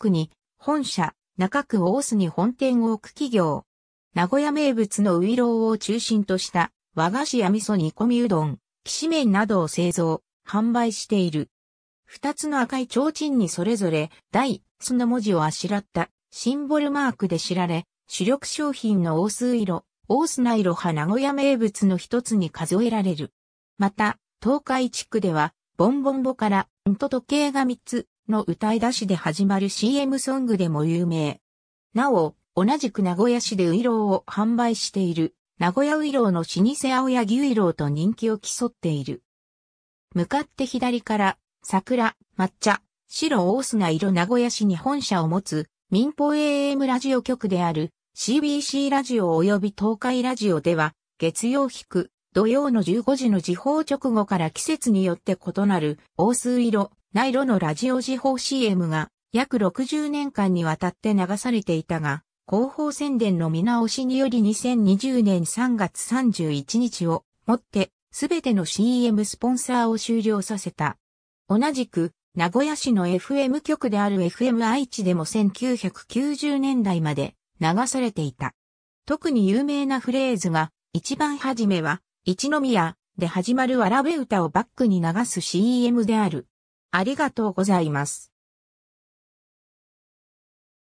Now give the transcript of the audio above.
区に本社、中区大須に本店を置く企業。名古屋名物のウイローを中心とした和菓子や味噌煮込みうどん、きしめんなどを製造、販売している。二つの赤い提灯にそれぞれ、大、その文字をあしらったシンボルマークで知られ、主力商品の大須色、大須イロ派名古屋名物の一つに数えられる。また、東海地区では、ボンボンボから、んと時計が三つ、の歌い出しで始まる CM ソングでも有名。なお、同じく名古屋市でウイローを販売している、名古屋ウイローの老舗青柳ウイローと人気を競っている。向かって左から、桜、抹茶、白大砂色名古屋市に本社を持つ、民放 AM ラジオ局である、CBC ラジオ及び東海ラジオでは、月曜引く、土曜の15時の時報直後から季節によって異なる、大数色、ナイロのラジオ時報 CM が約60年間にわたって流されていたが、広報宣伝の見直しにより2020年3月31日をもってすべての CM スポンサーを終了させた。同じく、名古屋市の FM 局である FM 愛知でも1990年代まで流されていた。特に有名なフレーズが、一番初めは、一宮で始まるわらべ歌をバックに流す CM である。ありがとうございます。